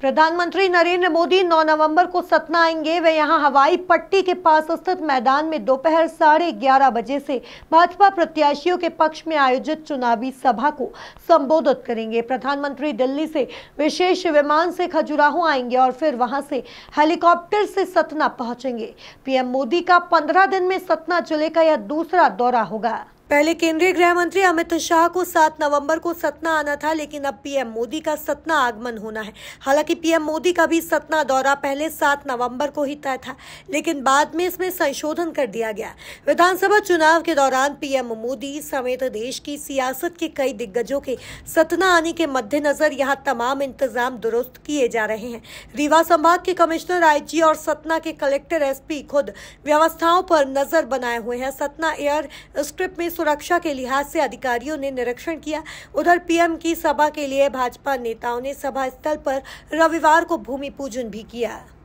प्रधानमंत्री नरेंद्र मोदी 9 नवंबर को सतना आएंगे वे यहां हवाई पट्टी के पास स्थित मैदान में दोपहर साढ़े ग्यारह बजे से भाजपा प्रत्याशियों के पक्ष में आयोजित चुनावी सभा को संबोधित करेंगे प्रधानमंत्री दिल्ली से विशेष विमान से खजुराहो आएंगे और फिर वहां से हेलीकॉप्टर से सतना पहुंचेंगे पीएम मोदी का पंद्रह दिन में सतना जिले का यह दूसरा दौरा होगा पहले केंद्रीय गृह मंत्री अमित शाह को 7 नवंबर को सतना आना था लेकिन अब पीएम मोदी का सतना आगमन होना है हालांकि पीएम मोदी का भी सतना दौरा पहले 7 नवंबर को ही तय था लेकिन बाद में इसमें संशोधन कर दिया गया विधानसभा चुनाव के दौरान पीएम मोदी समेत देश की सियासत के कई दिग्गजों के सतना आने के मद्देनजर यहाँ तमाम इंतजाम दुरुस्त किए जा रहे हैं रीवा संभाग के कमिश्नर आई और सतना के कलेक्टर एस खुद व्यवस्थाओं पर नजर बनाए हुए हैं सतना एयर स्क्रिप्ट में सुरक्षा के लिहाज से अधिकारियों ने निरीक्षण किया उधर पीएम की सभा के लिए भाजपा नेताओं ने सभा स्थल पर रविवार को भूमि पूजन भी किया